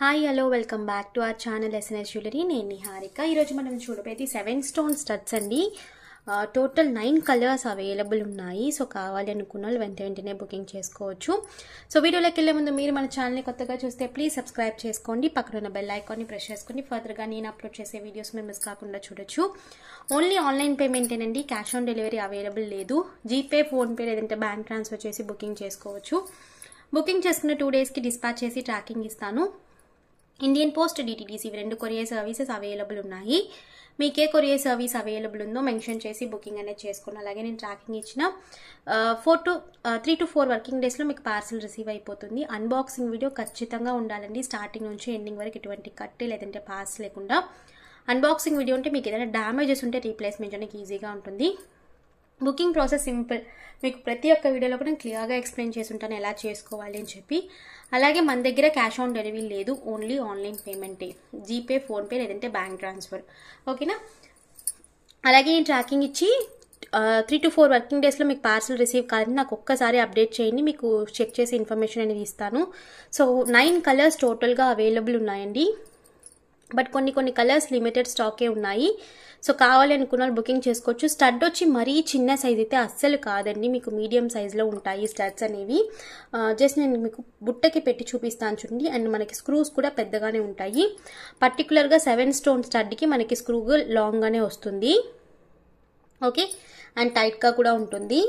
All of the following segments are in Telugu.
hi hello welcome back to our channel SNS jewellery నేను నిహారిక ఈరోజు మనం చూడబోయేది సెవెన్ స్టోన్ స్టడ్స్ అండి టోటల్ నైన్ కలర్స్ అవైలబుల్ ఉన్నాయి సో కావాలి అనుకున్న వాళ్ళు వెంట వెంటనే బుకింగ్ చేసుకోవచ్చు సో వీడియోలోకి వెళ్ళే ముందు మీరు మన ఛానల్ని కొత్తగా చూస్తే ప్లీజ్ సబ్స్క్రైబ్ చేసుకోండి పక్కన ఉన్న బెల్ ఐకాన్ని ప్రెస్ చేసుకుని ఫర్దర్గా నేను అప్లోడ్ చేసే వీడియోస్ మేము మిస్ కాకుండా చూడొచ్చు ఓన్లీ ఆన్లైన్ పేమెంటేనండి క్యాష్ ఆన్ డెలివరీ అవైలబుల్ లేదు జీపే ఫోన్పే లేదంటే బ్యాంక్ ట్రాన్స్ఫర్ చేసి బుకింగ్ చేసుకోవచ్చు బుకింగ్ చేసుకున్న టూ డేస్కి డిస్పాచ్ చేసి ట్రాకింగ్ ఇస్తాను ఇండియన్ పోస్ట్ డిటిడిసి రెండు కొరియర్ సర్వీసెస్ అవైలబుల్ ఉన్నాయి మీకే కొరియర్ సర్వీస్ అవైలబుల్ ఉందో మెన్షన్ చేసి బుకింగ్ అనేది చేసుకున్నాను అలాగే నేను ట్రాకింగ్ ఇచ్చిన four to three to four working డేస్లో మీకు పార్సల్ రిసీవ్ అయిపోతుంది అన్బాక్సింగ్ వీడియో ఖచ్చితంగా ఉండాలండి స్టార్టింగ్ నుంచి ఎండింగ్ వరకు ఎటువంటి కట్ లేదంటే పాస్ లేకుండా అన్బాక్సింగ్ వీడియో ఉంటే మీకు ఏదైనా డ్యామేజెస్ ఉంటే రీప్లేస్మెంట్ అనేది ఈజీగా ఉంటుంది బుకింగ్ ప్రాసెస్ సింపుల్ మీకు ప్రతి ఒక్క వీడియోలో కూడా నేను క్లియర్గా ఎక్స్ప్లెయిన్ చేసి ఉంటాను ఎలా చేసుకోవాలి అని చెప్పి అలాగే మన దగ్గర క్యాష్ ఆన్ డెలివరీ లేదు ఓన్లీ ఆన్లైన్ పేమెంటే జీపే ఫోన్పే లేదంటే బ్యాంక్ ట్రాన్స్ఫర్ ఓకేనా అలాగే నేను ట్రాకింగ్ ఇచ్చి త్రీ టు ఫోర్ వర్కింగ్ డేస్లో మీకు పార్సల్ రిసీవ్ కాదని నాకు ఒక్కసారి అప్డేట్ చేయండి మీకు చెక్ చేసి ఇన్ఫర్మేషన్ అనేది ఇస్తాను సో నైన్ కలర్స్ టోటల్గా అవైలబుల్ ఉన్నాయండి బట్ కొన్ని కొన్ని కలర్స్ లిమిటెడ్ స్టాకే ఉన్నాయి సో కావాలనుకున్నారు బుకింగ్ చేసుకోవచ్చు స్టడ్ వచ్చి మరీ చిన్న సైజ్ అయితే అస్సలు కాదండి మీకు మీడియం సైజులో ఉంటాయి స్టడ్స్ అనేవి జస్ట్ నేను మీకు బుట్టకి పెట్టి చూపిస్తాను చూడండి అండ్ మనకి స్క్రూస్ కూడా పెద్దగానే ఉంటాయి పర్టికులర్గా సెవెన్ స్టోన్ స్టడ్కి మనకి స్క్రూ లాంగ్గానే వస్తుంది ఓకే అండ్ టైట్గా కూడా ఉంటుంది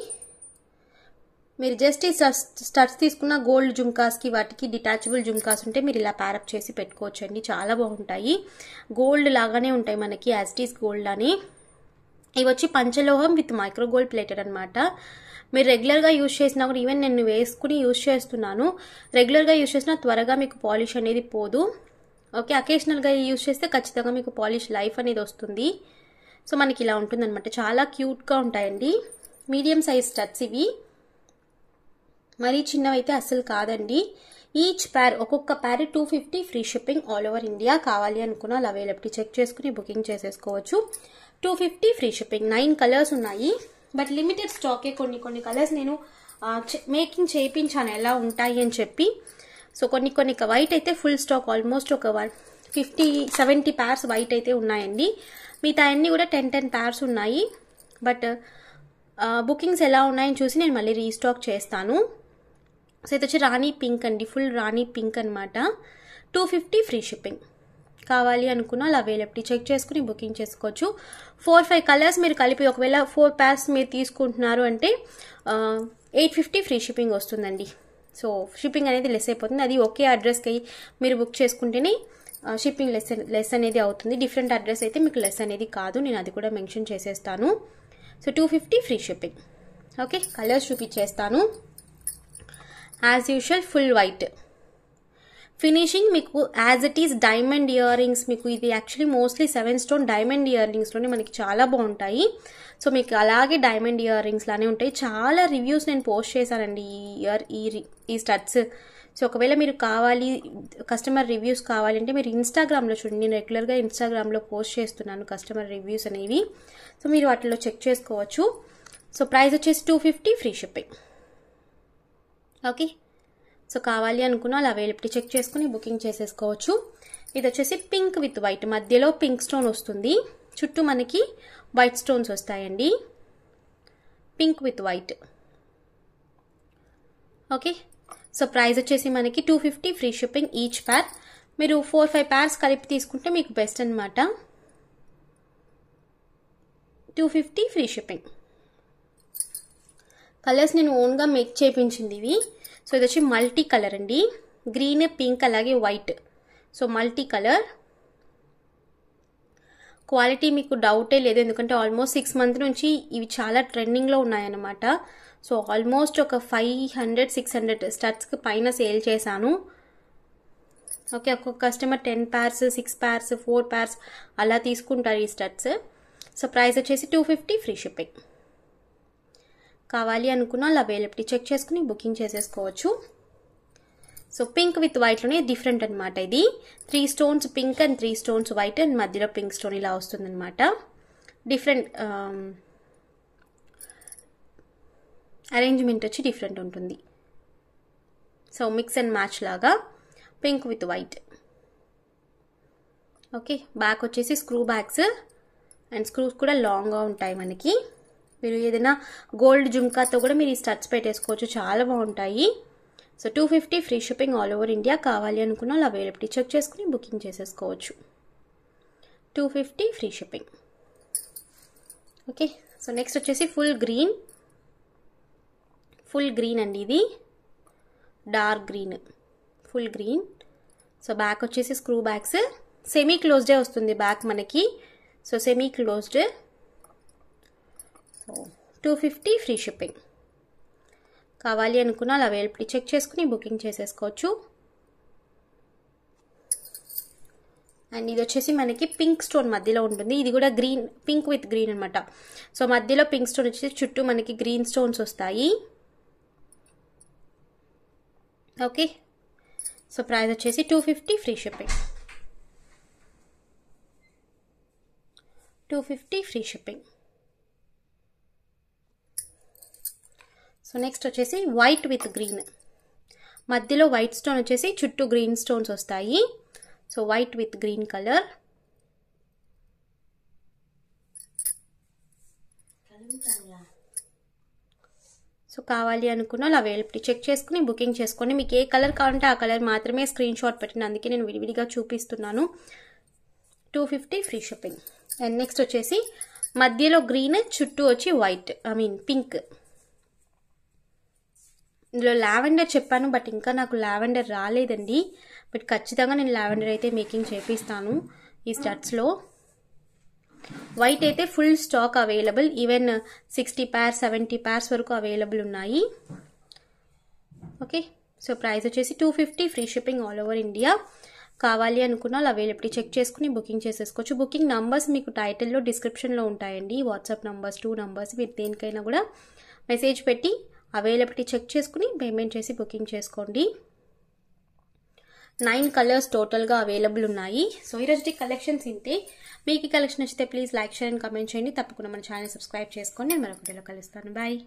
మీరు జస్ట్ ఈ స్టడ్స్ తీసుకున్న గోల్డ్ జుంకాస్కి వాటికి డిటాచబుల్ జుంకాస్ ఉంటే మీరు ఇలా ప్యారప్ చేసి పెట్టుకోవచ్చు అండి చాలా బాగుంటాయి గోల్డ్ లాగానే ఉంటాయి మనకి యాజిటీస్ గోల్డ్ అని ఇవి వచ్చి పంచలోహం విత్ మైక్రో గోల్డ్ ప్లేటెడ్ అనమాట మీరు రెగ్యులర్గా యూజ్ చేసినా కూడా ఈవెన్ నేను వేసుకుని యూజ్ చేస్తున్నాను రెగ్యులర్గా యూజ్ చేసినా త్వరగా మీకు పాలిష్ అనేది పోదు ఓకే అకేషనల్గా యూజ్ చేస్తే ఖచ్చితంగా మీకు పాలిష్ లైఫ్ అనేది వస్తుంది సో మనకి ఇలా ఉంటుందన్నమాట చాలా క్యూట్గా ఉంటాయండి మీడియం సైజ్ స్టడ్స్ ఇవి మరీ చిన్నవైతే అసలు కాదండి ఈచ్ ప్యార్ ఒక్కొక్క pair two fifty free shipping all over India కావాలి అనుకున్న అవైలబిలిటీ చెక్ చేసుకుని బుకింగ్ చేసేసుకోవచ్చు two fifty free shipping nine colours ఉన్నాయి బట్ లిమిటెడ్ స్టాకే కొన్ని కొన్ని కలర్స్ నేను మేకింగ్ చేయించాను ఎలా ఉంటాయి అని చెప్పి సో కొన్ని కొన్ని వైట్ అయితే ఫుల్ స్టాక్ ఆల్మోస్ట్ ఒక one fifty seventy pairs white అయితే ఉన్నాయండి మిగతా అన్ని కూడా టెన్ టెన్ ప్యార్స్ ఉన్నాయి బట్ బుకింగ్స్ ఎలా ఉన్నాయని చూసి నేను మళ్ళీ రీస్టాక్ చేస్తాను సో ఇది వచ్చి రాణి పింక్ అండి ఫుల్ రాణి పింక్ అనమాట టూ ఫిఫ్టీ ఫ్రీ షిప్పింగ్ కావాలి అనుకున్న అలా అవైలబిలిటీ చెక్ చేసుకుని బుకింగ్ చేసుకోవచ్చు ఫోర్ ఫైవ్ కలర్స్ మీరు కలిపి ఒకవేళ ఫోర్ ప్యాక్స్ మీరు తీసుకుంటున్నారు అంటే ఎయిట్ ఫిఫ్టీ ఫ్రీ షిప్పింగ్ వస్తుందండి సో షిప్పింగ్ అనేది లెస్ అయిపోతుంది అది ఒకే అడ్రస్కి మీరు బుక్ చేసుకుంటేనే షిప్పింగ్ లెస్ లెస్ అనేది అవుతుంది డిఫరెంట్ అడ్రస్ అయితే మీకు లెస్ అనేది కాదు నేను అది కూడా మెన్షన్ చేసేస్తాను so two fifty free shipping okay colours చూపించేస్తాను as usual full white finishing మీకు as it is diamond earrings మీకు ఇది actually mostly seven stone diamond ఇయర్ రింగ్స్లోనే మనకి చాలా బాగుంటాయి సో మీకు అలాగే డైమండ్ ఇయర్ రింగ్స్ లానే ఉంటాయి చాలా రివ్యూస్ నేను పోస్ట్ చేశానండి ఈ ఇయర్ ఈ ఈ స్టడ్స్ సో ఒకవేళ మీరు కావాలి కస్టమర్ రివ్యూస్ కావాలంటే మీరు ఇన్స్టాగ్రామ్లో చూడండి నేను రెగ్యులర్గా ఇన్స్టాగ్రామ్లో పోస్ట్ చేస్తున్నాను కస్టమర్ రివ్యూస్ అనేవి సో మీరు వాటిలో చెక్ చేసుకోవచ్చు సో ప్రైస్ వచ్చేసి two fifty free shipping okay so కావాలి అనుకున్న అలా అవైలబిలిటీ చెక్ చేసుకుని బుకింగ్ చేసేసుకోవచ్చు ఇది వచ్చేసి పింక్ విత్ వైట్ మధ్యలో పింక్ స్టోన్ వస్తుంది చుట్టూ మనకి వైట్ స్టోన్స్ వస్తాయండి pink with white okay so price వచ్చేసి మనకి two fifty free shipping each pair మీరు ఫోర్ ఫైవ్ ప్యార్స్ కలిపి తీసుకుంటే మీకు బెస్ట్ అనమాట two fifty free shipping colours నేను ఓన్గా మేక్ చేయించింది ఇవి సో ఇది వచ్చి మల్టీ కలర్ అండి గ్రీన్ పింక్ అలాగే white so multi colour quality మీకు డౌటే లేదు ఎందుకంటే ఆల్మోస్ట్ సిక్స్ మంత్ నుంచి ఇవి చాలా ట్రెండింగ్లో ఉన్నాయన్నమాట సో ఆల్మోస్ట్ ఒక ఫైవ్ హండ్రెడ్ సిక్స్ హండ్రెడ్ స్టర్ట్స్కి పైన సేల్ చేశాను ఓకే ఒక్కొక్క customer ten pairs six pairs four pairs అలా తీసుకుంటారు ఈ స్టర్ట్స్ సో ప్రైస్ వచ్చేసి టూ ఫిఫ్టీ ఫ్రీ షిప్పింగ్ కావాలి అనుకున్న వాళ్ళు అవైలబిలిటీ చెక్ చేసుకుని బుకింగ్ చేసేసుకోవచ్చు సో పింక్ విత్ వైట్లోనే డిఫరెంట్ అనమాట ఇది three stones pink and three stones white and మధ్యలో పింక్ స్టోన్ ఇలా వస్తుందన్నమాట డిఫరెంట్ అరేంజ్మెంట్ um, వచ్చి డిఫరెంట్ ఉంటుంది సో మిక్స్ అండ్ మ్యాచ్ లాగా pink with white okay back వచ్చేసి స్క్రూ బ్యాగ్స్ అండ్ స్క్రూస్ కూడా లాంగ్గా ఉంటాయి మనకి మీరు ఏదైనా గోల్డ్ జుంకాతో కూడా మీరు ఈ స్టడ్స్ పెట్టేసుకోవచ్చు చాలా బాగుంటాయి so two fifty free shipping all over India కావాలి అనుకున్న వాళ్ళు అవైలబిలిటీ చెక్ చేసుకుని బుకింగ్ చేసేసుకోవచ్చు two fifty free shipping okay so next వచ్చేసి ఫుల్ గ్రీన్ ఫుల్ గ్రీన్ అండి ఇది dark green full green so back వచ్చేసి స్క్రూ బ్యాగ్స్ సెమీ క్లోజ్డే వస్తుంది బ్యాక్ మనకి so semi closed two fifty free shipping కావాలి అనుకున్న అలా అవైలబిలిటీ చెక్ చేసుకుని బుకింగ్ చేసేసుకోవచ్చు అండ్ ఇది వచ్చేసి మనకి పింక్ స్టోన్ మధ్యలో ఉంటుంది ఇది కూడా గ్రీన్ పింక్ విత్ గ్రీన్ అనమాట సో మధ్యలో పింక్ స్టోన్ వచ్చేసి చుట్టూ మనకి గ్రీన్ స్టోన్స్ వస్తాయి ఓకే సో ప్రైస్ వచ్చేసి two fifty free shipping two fifty free shipping so next వచ్చేసి వైట్ విత్ గ్రీన్ మధ్యలో వైట్ స్టోన్ వచ్చేసి చుట్టూ గ్రీన్ స్టోన్స్ వస్తాయి so white with green colour so కావాలి అనుకున్న అలా అవైలబిలిటీ చెక్ చేసుకుని బుకింగ్ చేసుకోండి మీకు ఏ కలర్ కావాలంటే ఆ కలర్ మాత్రమే స్క్రీన్ షాట్ పెట్టిన అందుకే నేను విడివిడిగా చూపిస్తున్నాను two fifty free shopping and next వచ్చేసి మధ్యలో గ్రీన్ చుట్టూ వచ్చి వైట్ ఐ మీన్ పింక్ ఇందులో లావెండర్ చెప్పాను బట్ ఇంకా నాకు లావెండర్ రాలేదండి బట్ ఖచ్చితంగా నేను లావెండర్ అయితే మేకింగ్ చేపిస్తాను ఈ స్టడ్స్లో వైట్ అయితే full stock available even sixty pairs seventy pairs వరకు అవైలబుల్ ఉన్నాయి ఓకే సో ప్రైస్ వచ్చేసి two fifty free shipping all over India కావాలి అనుకున్న వాళ్ళు అవైలబిలిటీ చెక్ చేసుకుని బుకింగ్ చేసేసుకోవచ్చు బుకింగ్ నంబర్స్ మీకు టైటిల్లో డిస్క్రిప్షన్లో ఉంటాయండి వాట్సాప్ నంబర్స్ టూ నంబర్స్ మీరు దేనికైనా కూడా మెసేజ్ పెట్టి అవైలబిలిటీ చెక్ చేసుకుని పేమెంట్ చేసి బుకింగ్ చేసుకోండి నైన్ కలర్స్ టోటల్గా అవైలబుల్ ఉన్నాయి సో ఈరోజు కలెక్షన్స్ ఇంతే మీకు కలెక్షన్ నచ్చితే please like share and comment చేయండి తప్పకుండా మన ఛానల్ సబ్స్క్రైబ్ చేసుకోండి నేను మరొక వీడియోలో కలుస్తాను బాయ్